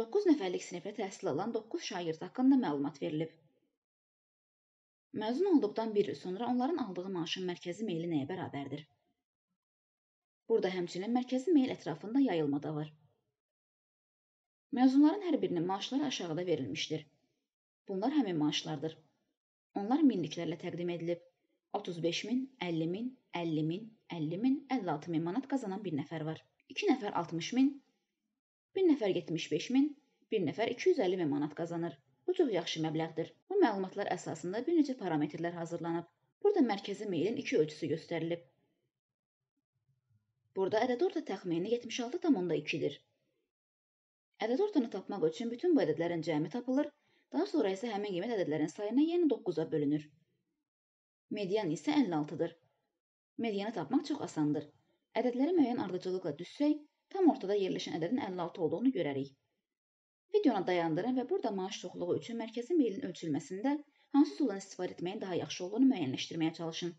9 nəfərlik sinifdə təhsil alan 9 şagird haqqında məlumat verilib. Məzun olduqdan 1 il sonra onların aldığı maaşın mərkəzi meyli nəyə bərabərdir? Burada həmçinin mərkəzi meyl ətrafında yayılma da var. Məzunların hər birinin maaşları aşağıda verilmişdir. Bunlar həmin maaşlardır. Onlar minliklərlə təqdim edilib. 35 min, 50 min, 50 min, 50 min, 56 min manat qazanan bir nəfər var. 2 nəfər 60 min, Bir nəfər 75 min, bir nəfər 250 min manat qazanır. Bu çox yaxşı məbləğdir. Bu məlumatlar əsasında bir neçə parametrlər hazırlanıb. Burada mərkəzi meylin iki ölçüsü göstərilib. Burada ədəd orta təxmini 76,2-dir. Ədəd ortanı tapmaq üçün bütün bu ədədlərin cəmi tapılır, daha sonra isə həmin qiymət ədədlərin sayına yeni 9-a bölünür. Median isə 56-dır. Medianı tapmaq çox asandır. Ədədləri müəyyən ardıcıllıqla düzsək, Tam ortada yerləşən ədədin 56 olduğunu görərik. Videonu dayandırın və burada maaş çoxluğu üçün mərkəzi meylin ölçülməsində hansı üsuldan istifadə etməyin daha yaxşı olduğunu müəyyənləşdirməyə çalışın.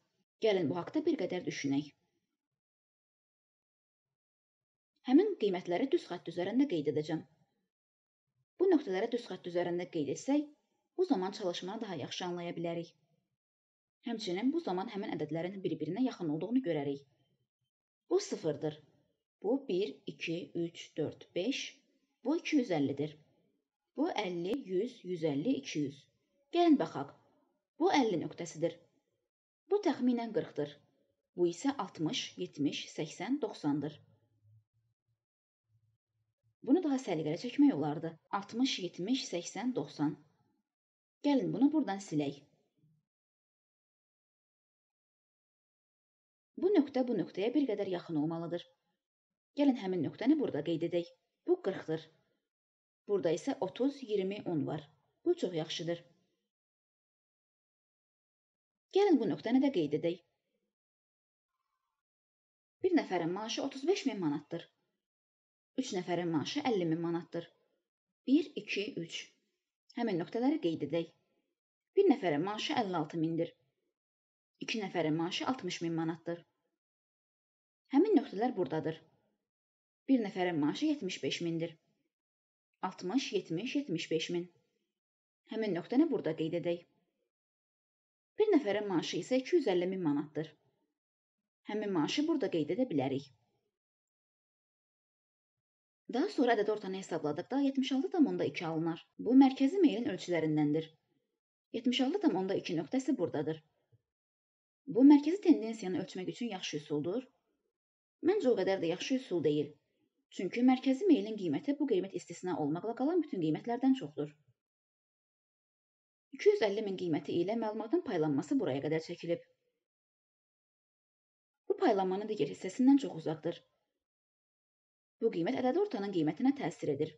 Gəlin bu haqda bir qədər düşünək. Həmin qiymətləri düz xətt üzərində qeyd edəcəm. Bu nöqtələrə düz xətt üzərində qeyd etsək, bu zaman çalışmanı daha yaxşı anlaya bilərik. Həmçinin bu zaman həmin ədədlərin bir-birinə yaxın olduğunu görərik. Bu sıfırdır. Bu 1, 2, 3, 4, 5. Bu 250-dir. Bu 50, 100, 150, 200. Gəlin baxaq. Bu 50 nöqtəsidir. Bu təxminən 40-dır. Bu isə 60, 70, 80, 90-dır. Bunu daha səliqəli çəkmək olardı. 60, 70, 80, 90. Gəlin bunu buradan silək. Bu nöqtə bu nöqtəyə bir qədər yaxın olmalıdır. Gəlin həmin nöqtəni burada qeyd edək. Bu 40-dır. Burada isə 30, 20, 10 var. Bu çox yaxşıdır. Gəlin bu nöqtəni də qeyd edək. Bir nəfərin maaşı 35 min manatdır. 3 nəfərin maaşı 50 min manatdır. 1, 2, 3. Həmin nöqtələri qeyd edək. Bir nəfərin maaşı 56 mindir. 2 nəfərin maaşı 60 min manatdır. Həmin nöqtələr buradadır. Bir nəfərin maaşı 75 mindir. 60, 70, 75 min. Həmin nöqtəni burada qeyd edək. Bir nəfərin maaşı isə 250 min manatdır. Həmin maaşı burada qeyd edə bilərik. Daha sonra ədəd ortanı hesabladıqda 76,2 alınar. Bu mərkəzi meylin ölçülərindəndir. 76,2 nöqtəsi burdadır. Bu mərkəzi tendensiyanı ölçmək üçün yaxşı üsuldur. Məncə o qədər də yaxşı üsul deyil. Çünki mərkəzi meylin qiyməti bu qiymət istisna olmaqla qalan bütün qiymətlərdən çoxdur. 250 min qiyməti ilə məlumatın paylanması buraya qədər çəkilib. Bu paylanmanın digər hissəsindən çox uzaqdır. Bu qiymət ədədi ortanın qiymətinə təsir edir.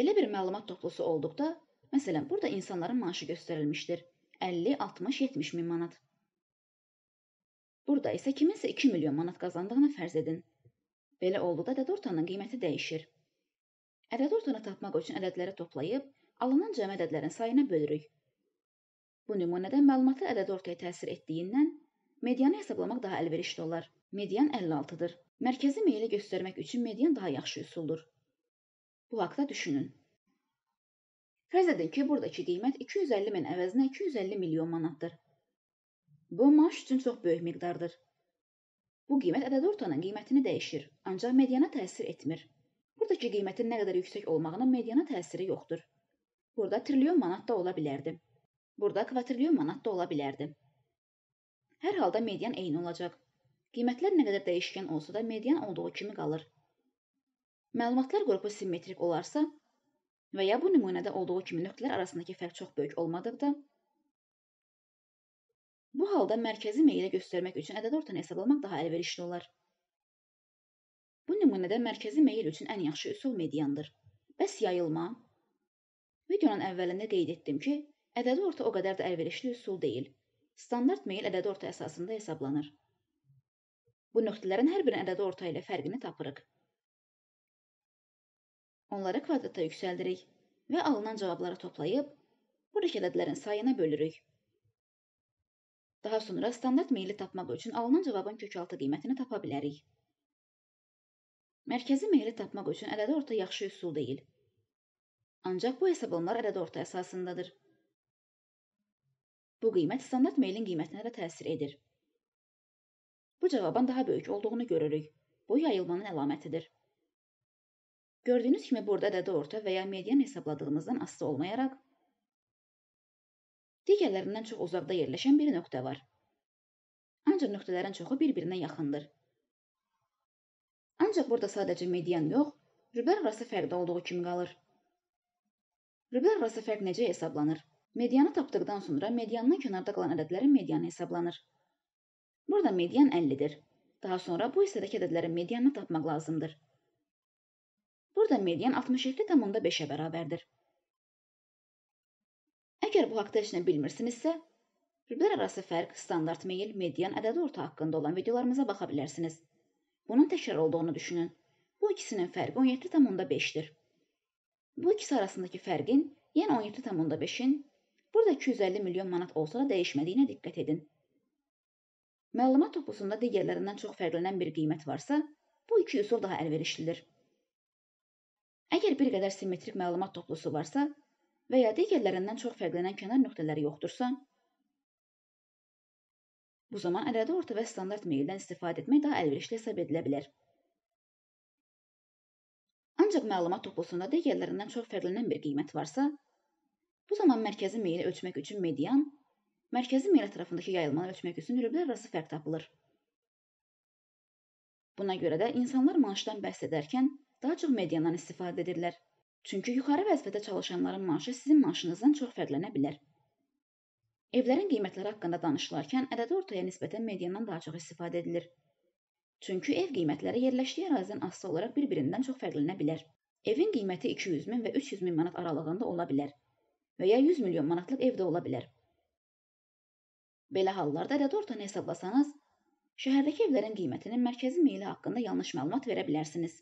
Belə bir məlumat toplusu olduqda, məsələn, burada insanların maaşı göstərilmişdir. 50, 60, 70 min manat. Burada isə kiminsə 2 milyon manat qazandığını fərz edin. Belə olduqda ədəd ortanın qiyməti dəyişir. Ədəd ortanı tapmaq üçün ədədləri toplayıb alınan cəmi ədədlərin sayına bölürük. Bu nümunədə məlumatı ədəd ortaya təsir etdiyindən medianı hesablamaq daha əlverişli olar. Median 56-dır. Mərkəzi meyli göstərmək üçün median daha yaxşı üsuldur. Bu haqqda düşünün. Fərz edin ki, buradakı qiymət 250 min əvəzinə 250 milyon manatdır. Bu maaş üçün çox böyük miqdardır. Bu qiymət ədədi ortanın qiymətini dəyişir, ancaq mediana təsir etmir. Buradakı qiymətin nə qədər yüksək olmağının mediana təsiri yoxdur. Burada trilyon manat da ola bilərdi. Burada kvadrilyon manat da ola bilərdi. Hər halda median eyni olacaq. Qiymətlər nə qədər dəyişkən olsa da median olduğu kimi qalır. Məlumatlar qrupu simmetrik olarsa və ya bu nümunədə olduğu kimi nöqtələr arasındakı fərq çox böyük olmadıqda, Bu halda mərkəzi meyilə göstərmək üçün ədəd ortanı hesablamaq daha əlverişli olar. Bu nümunədə mərkəzi meyil üçün ən yaxşı üsul mediandır. Bəs yayılma? Videonun əvvəlində qeyd etdim ki, ədədi orta o qədər də əlverişli üsul deyil. Standart meyil ədədi orta əsasında hesablanır. Bu nöqtələrin hər birinin ədədi orta ilə fərqini tapırıq. Onları kvadrata yüksəldirik və alınan cavabları toplayıb, buradakı ədədlərin sayına bölürük. Daha sonra standart meyli tapmaq üçün alınan cavabın kökaltı qiymətini tapa bilərik. Mərkəzi meyli tapmaq üçün ədədi orta yaxşı üsul deyil. Ancaq bu hesablamalar ədədi orta əsasındadır. Bu qiymət standart meylin qiymətinə də təsir edir. Bu cavabın daha böyük olduğunu görürük. Bu yayılmanın əlamətidir. Gördüyünüz kimi burada ədədi orta və ya median hesabladığımızdan asılı olmayaraq digərlərindən çox uzaqda yerləşən bir nöqtə var. Ancaq nöqtələrin çoxu bir-birinə yaxındır. Ancaq burada sadəcə median yox, rübər arası fərqdə olduğu kimi qalır. Rüblər arası fərq necə hesablanır? Medianı tapdıqdan sonra mediandan kənarda qalan ədədlərin medianı hesablanır. Burada median 50-dir. Daha sonra bu hissədəki ədədlərin medianını tapmaq lazımdır. Burada median 67,5-ə bərabərdir. Əgər bu haqda heç nə bilmirsinizsə, qruplar arası fərq, standart meyil, median, ədədi orta haqqında olan videolarımıza baxa bilərsiniz. Bunun təkrar olduğunu düşünün. Bu ikisinin fərqi 17,5-dir. Bu ikisi arasındakı fərqin, yəni 17,5-in burada 250 milyon manat olsa da dəyişmədiyinə diqqət edin. Məlumat topusunda digərlərindən çox fərqlənən bir qiymət varsa, bu iki üsul daha əlverişlidir. Əgər bir qədər simmetrik məlumat toplusu varsa, və ya digərlərindən çox fərqlənən kənar nöqtələri yoxdursa, bu zaman ədədi orta və standart meyildən istifadə etmək daha əlverişli hesab edilə bilər. Ancaq məlumat toplusunda digərlərindən çox fərqlənən bir qiymət varsa, bu zaman mərkəzi meyili ölçmək üçün median, mərkəzi meyil ətrafındakı yayılmanı ölçmək üçün rüblər arası fərq tapılır. Buna görə də insanlar maaşdan bəhs edərkən daha çox mediandan istifadə edirlər. Çünki yuxarı vəzifədə çalışanların maaşı sizin maaşınızdan çox fərqlənə bilər. Evlərin qiymətləri haqqında danışılarkən ədədi ortaya nisbətən mediandan daha çox istifadə edilir. Çünki ev qiymətləri yerləşdiyi ərazidən asılı olaraq bir-birindən çox fərqlənə bilər. Evin qiyməti 200 min və 300 min manat aralığında ola bilər və ya 100 milyon manatlıq evdə ola bilər. Belə hallarda ədədi ortanı hesablasanız, şəhərdəki evlərin qiymətinin mərkəzi meyli haqqında yanlış məlumat verə bilərsiniz.